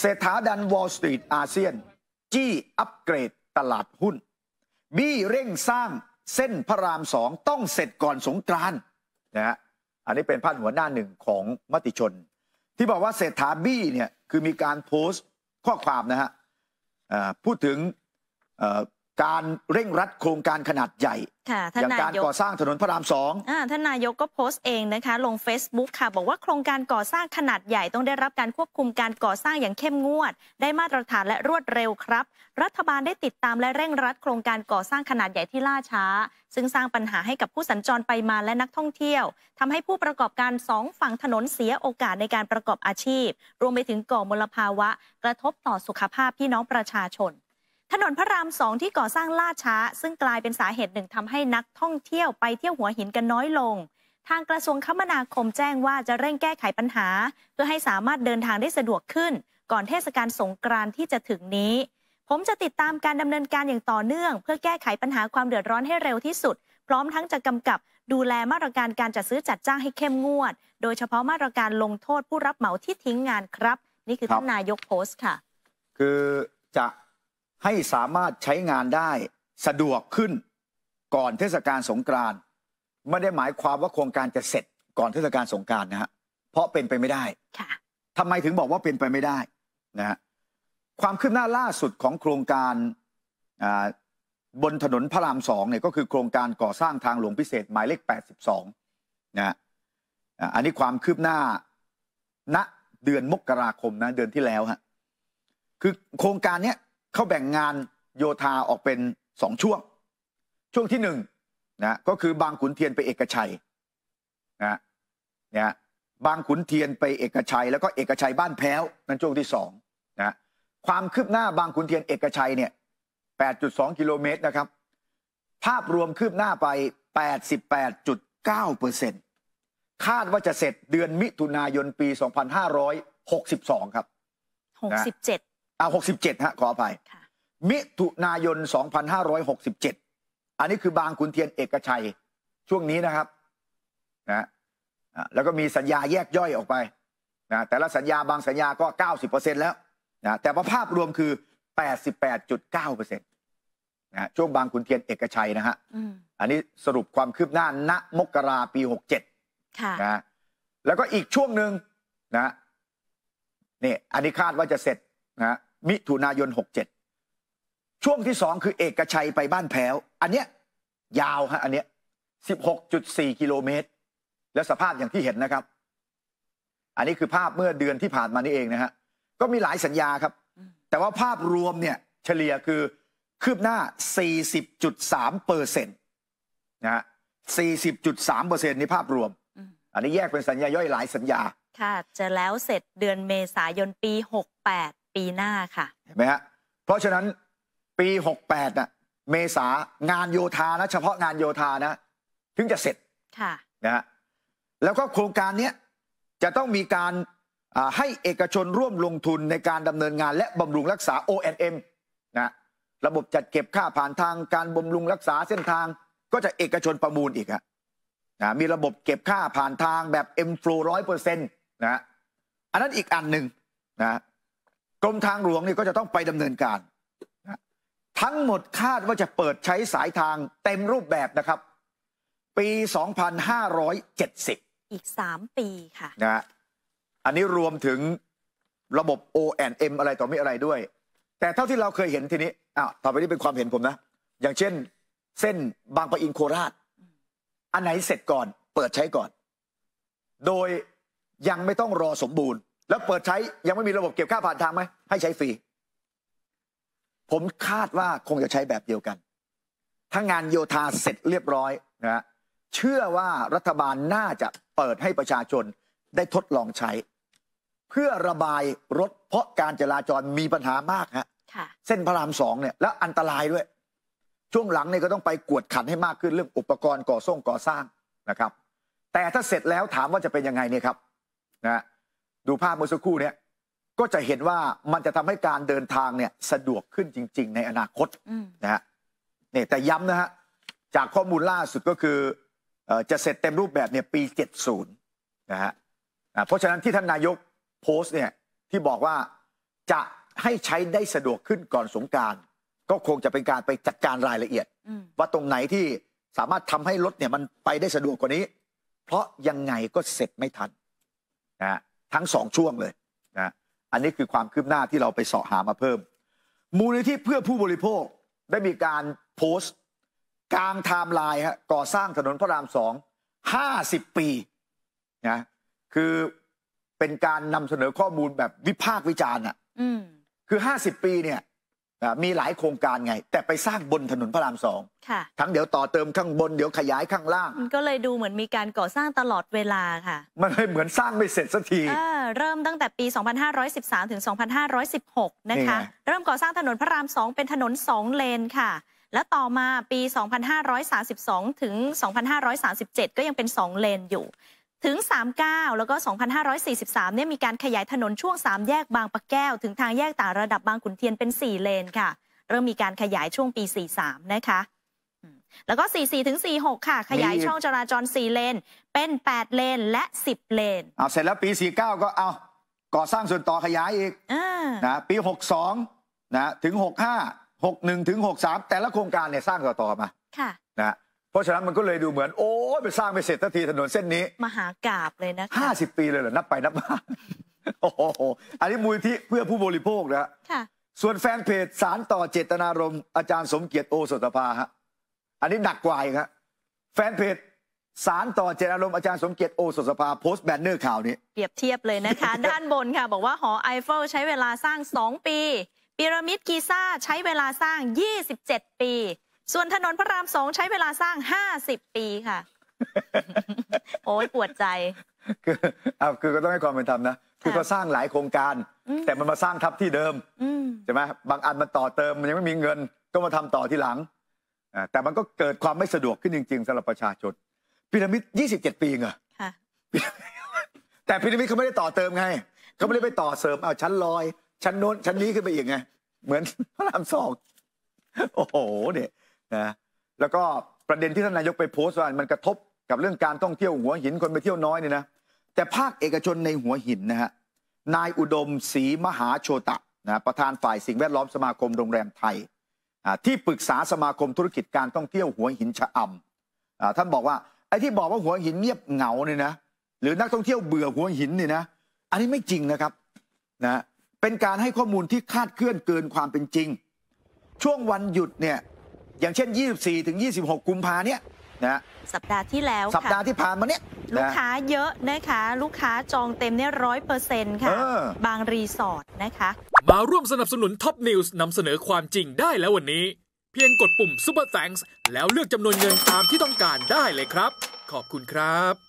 เศรษฐาดันวอลสตรีทอาเซียนจี้อัปเกรดตลาดหุ้นบี้เร่งสร้างเส้นพระรามสองต้องเสร็จก่อนสงกรานนะฮะอันนี้เป็นพาดหัวหน้าหนึ่งของมติชน ที่บอกว่าเศรษฐาบี้เนี่ยคือมีการโพสต์ข้อความนะฮะพูดถึงการเร่งรัดโครงการขนาดใหญ่อย่างการก่อสร้างถนนพระรามสองท่านนายกก็โพสต์เองนะคะ ลง Facebook ค่ะ บอกว่าโครงการก่อสร้างขนาดใหญ่ต้องได้รับการควบคุมการก่อสร้างอย่างเข้มงวด ได้มาตรฐานและรวดเร็วครับ รัฐบาลได้ติดตามและเร่งรัดโครงการก่อสร้างขนาดใหญ่ที่ล่าช้า ซึ่งสร้างปัญหาให้กับผู้สัญจรไปมาและนักท่องเที่ยว ทำให้ผู้ประกอบการสองฝั่งถนนเสียโอกาสในการประกอบอาชีพ รวมไปถึงก่อมลภาวะ กระทบต่อสุขภาพพี่น้องประชาชนถนนพระรามสองที่ก่อสร้างล่าช้า ซึ่งกลายเป็นสาเหตุหนึ่งทำให้นักท่องเที่ยวไปเที่ยวหัวหินกันน้อยลง ทางกระทรวงคมนาคมแจ้งว่าจะเร่งแก้ไขปัญหา เพื่อให้สามารถเดินทางได้สะดวกขึ้น ก่อนเทศกาลสงกรานต์ที่จะถึงนี้ ผมจะติดตามการดำเนินการอย่างต่อเนื่อง เพื่อแก้ไขปัญหาความเดือดร้อนให้เร็วที่สุด พร้อมทั้งจะกำกับดูแลมาตรการการจัดซื้อจัดจ้างให้เข้มงวด โดยเฉพาะมาตรการลงโทษผู้รับเหมาที่ทิ้งงานครับ นี่คือท่านนายกโพสต์ค่ะ คือจะให้สามารถใช้งานได้สะดวกขึ้นก่อนเทศกาลสงกรานต์ไม่ได้หมายความว่าโครงการจะเสร็จก่อนเทศกาลสงกรานต์นะฮะเพราะเป็นไปไม่ได้ค่ะทำไมถึงบอกว่าเป็นไปไม่ได้นะฮะความคืบหน้าล่าสุดของโครงการบนถนนพระรามสองเนี่ยก็คือโครงการก่อสร้างทางหลวงพิเศษ หมายเลข82นะฮะอันนี้ความคืบหน้าณนะเดือนมกราคมนะเดือนที่แล้วฮะคือโครงการเนี้ยเขาแบ่งงานโยธาออกเป็นสองช่วง ช่วงที่หนึ่งนะก็คือบางขุนเทียนไปเอกชัยนะเนี่ยบางขุนเทียนไปเอกชัย แล้วก็เอกชัยบ้านแพ้วนั่นช่วงที่สองนะความคืบหน้าบางขุนเทียนเอกชัยเนี่ย 8.2กิโลเมตรนะครับภาพรวมคืบหน้าไป88.9เปอร์เซ็นต์คาดว่าจะเสร็จเดือนมิถุนายนปี 2562ครับ67อาหกสิบเจ็ดฮะขออภัยมิถุนายนสองพันห้าร้อยหกสิบเจ็ดอันนี้คือบางขุนเทียนเอกชัย ช่วงนี้นะครับนะแล้วก็มีสัญญาแยกย่อยออกไปนะแต่ละสัญญาบางสัญญาก็เก้าสิบเปอร์เซ็นแล้วนะแต่ภาพรวมคือแปดสิบแปดจุดเก้าเปอร์เซ็นตนะช่วงบางขุนเทียน เอกชัยนะฮะอันนี้สรุปความคืบหน้าณมกราปีหกเจ็ดนะแล้วก็อีกช่วงหนึ่งนะนี่อันนี้คาดว่าจะเสร็จนะมิถุนายน 67 ช่วงที่สองคือเอกชัยไปบ้านแพ้วอันเนี้ยยาวฮะอันเนี้ย16.4กิโลเมตร แล้วสภาพอย่างที่เห็นนะครับ อันนี้คือภาพเมื่อเดือนที่ผ่านมานี่เองนะฮะก็มีหลายสัญญาครับ แต่ว่าภาพรวมเนี่ย เฉลี่ยคือคืบหน้า40.3เปอร์เซ็นต์นะฮะ40.3เปอร์เซ็นต์ในภาพรวม อันนี้แยกเป็นสัญญาย่อยหลายสัญญาค่ะ จะแล้วเสร็จเดือนเมษายนปี68ปีหน้าค่ะเห็นไหมฮะเพราะฉะนั้นปี 68น่ะเมษางานโยธานะเฉพาะงานโยธานะถึงจะเสร็จค่ะนะฮะแล้วก็โครงการนี้จะต้องมีการให้เอกชนร่วมลงทุนในการดำเนินงาน และบำรุงรักษา O&M นะระบบจัดเก็บค่าผ่านทางการบำรุงรักษาเส้นทางก็จะเอกชนประมูลอีกอะนะมีระบบเก็บค่าผ่านทางแบบ M flow ร้อยเปอร์เซ็นต์นะอันนั้นอีกอันหนึ่งนะรมทางหลวงเนี่ยก็จะต้องไปดำเนินการ ทั้งหมดคาดว่าจะเปิดใช้สายทางเต็มรูปแบบนะครับ ปี 2570 อีก 3 ปีค่ะนะอันนี้รวมถึงระบบ O&M อะไรต่อไม่อะไรด้วย แต่เท่าที่เราเคยเห็นทีนี้อ้าวต่อไปนี้เป็นความเห็นผมนะ อย่างเช่นเส้นบางปะอินโคราชอันไหนเสร็จก่อน เปิดใช้ก่อน โดยยังไม่ต้องรอสมบูรณ์แล้วเปิดใช้ยังไม่มีระบบเก็บค่าผ่านทางไหมให้ใช้ฟรีผมคาดว่าคงจะใช้แบบเดียวกันถ้างานโยธาเสร็จเรียบร้อยนะเชื่อว่ารัฐบาลน่าจะเปิดให้ประชาชนได้ทดลองใช้ เพื่อระบายรถเพราะการจราจรมีปัญหามากฮะเส้นพระรามสองเนี่ย แล้วอันตรายด้วย ช่วงหลังเนี่ยก็ต้องไปกวดขันให้มากขึ้นเรื่องอุปกรณ์ก่อส่งก่อสร้างนะครับ แต่ถ้าเสร็จแล้วถามว่าจะเป็นยังไงเนี่ยครับนะดูภาพเมื่อสักครู่เนี่ยก็จะเห็นว่ามันจะทำให้การเดินทางเนี่ยสะดวกขึ้นจริงๆ ในอนาคตนะฮะนี่แต่ย้ำนะฮะ จากข้อมูลล่าสุดก็คือจะเสร็จเต็มรูปแบบเนี่ยปี 70 นะฮะเพราะฉะนั้นที่ท่านนายกโพสต์เนี่ยที่บอกว่าจะให้ใช้ได้สะดวกขึ้นก่อนสงการ ก็คงจะเป็นการไปจัดการรายละเอียดว่าตรงไหนที่สามารถทำให้รถเนี่ยมันไปได้สะดวกกว่านี้ เพราะยังไงก็เสร็จไม่ทันนะฮะทั้งสองช่วง เลยนะ อันนี้คือความ คืบหน้าที่เราไปสอะหามาเพิ่ม มูลนิธิเพื่อผู้บริโภคได้มีการโพสต์ กลางไทม์ไลน์ฮะก่อสร้างถนน พระรามสองห้าสิบปีนะ คือเป็นการนำเสนอข้อมูลแบบวิพากษ์วิจารณ์อ่ะคือห้าสิบปีเนี่ยมีหลายโครงการไง แต่ไปสร้างบนถนนพระรามสองทั้งเดี๋ยวต่อเติมข้างบนเดี๋ยวขยายข้างล่าง มันก็เลยดูเหมือนมีการก่อสร้างตลอดเวลาค่ะ มันเลยเหมือนสร้างไม่เสร็จสักที เริ่มตั้งแต่ปี 2513 ถึง 2516 นะคะ เริ่มก่อสร้างถนนพระรามสองเป็นถนนสองเลนค่ะ แล้วต่อมาปี 2532 ถึง 2537 ก็ยังเป็นสองเลนอยู่ถึง39 แล้วก็2543เนี่ย มีการขยายถนนช่วง 3 แยกบางปะแก้วถึงทางแยกต่างระดับบางขุนเทียนเป็น4เลนค่ะ เริ่มมีการขยายช่วงปี 43 นะคะ แล้วก็ 44 ถึง 46 ค่ะ ขยายช่องจราจร4เลนเป็น 8 เลนและ 10 เลนเอาเสร็จแล้วปี 49 ก็เอาก่อสร้างส่วนต่อขยายอีกอนะปี 62นะถึง 65 61 ถึง 63 แต่ละโครงการเนี่ยสร้างต่ออมาค่ะนะราะฉะนั้นมันก็เลยดูเหมือนโอ้ไปสร้างไม่เสร็จทันทีถนนเส้นนี้มหากราบเลยนะคะห้าสิบปีเลยเหรอนับไปนับมาโอ้โหอันนี้มูลที่เพื่อผู้บริโภคนะค่ะส่วนแฟนเพจสารต่อเจตนารมณ์อาจารย์สมเกียรติโอสถภาฮะ อันนี้หนักกว่าอีกครับแฟนเพจสารต่อเจตนารมณ์อาจารย์สมเกียรติโอสถสภาโพสต์แบนเนอร์ข่าวนี้เปรียบเทียบเลยนะคะด้านบนค่ะ บอกว่าหอไอเฟลใช้เวลาสร้าง 2 ปีพีระมิดกีซ่าใช้เวลาสร้าง 27 ปีส่วนถนนพระรามสองใช้เวลาสร้างห้าสิบปีค่ะโอ้ยปวดใจคือเอาคือก็ต้องให้ความเป็นธรรมนะคือเขาสร้างหลายโครงการ แต่มันมาสร้างทับที่เดิมใช่ไหมบางอันมันต่อเติมมันยังไม่มีเงิน ก็มาทำต่อที่หลังแต่มันก็เกิดความไม่สะดวกขึ้นจริง ๆสำหรับประชาชนพีระมิด27 ปีเหรอแต่พีระมิดเขาไม่ได้ต่อเติมไงเขาไม่ได้ไปต่อเสริมเอาชั้นลอยชั้นโน้นชั้นนี้ขึ้นไปอีกไงเหมือนพระรามสองโอ้โหเนี่ยนะแล้วก็ประเด็นที่ท่านนายกไปโพสต์ว่ามันกระทบกับเรื่องการท่องเที่ยวหัวหินคนไปเที่ยวน้อยเนี่ยนะแต่ภาคเอกชนในหัวหินนะฮะนายอุดมศรีมหาโชตะนะประธานฝ่ายสิ่งแวดล้อมสมาคมโรงแรมไทยที่ปรึกษาสมาคมธุรกิจการท่องเที่ยวหัวหินชะอำท่านบอกว่าไอ้ที่บอกว่าหัวหินเงียบเหงาเนี่ยนะหรือนักท่องเที่ยวเบื่อหัวหินเนี่ยนะอันนี้ไม่จริงนะครับนะเป็นการให้ข้อมูลที่คาดเคลื่อนเกินความเป็นจริง ช่วงวันหยุดเนี่ยอย่างเช่น 24ถึง 26 กุมภาเนี่ย นะ สัปดาห์ที่แล้ว สัปดาห์ที่ผ่านมาเนี่ย ลูกค้าเยอะนะคะ ลูกค้าจองเต็มเนี่ยร้อยเปอร์เซ็นต์ค่ะ บางรีสอร์ทนะคะ มาร่วมสนับสนุนท็อปนิวส์นำเสนอความจริงได้แล้ววันนี้ เพียงกดปุ่ม Super Thanks แล้วเลือกจำนวนเงินตามที่ต้องการได้เลยครับ ขอบคุณครับ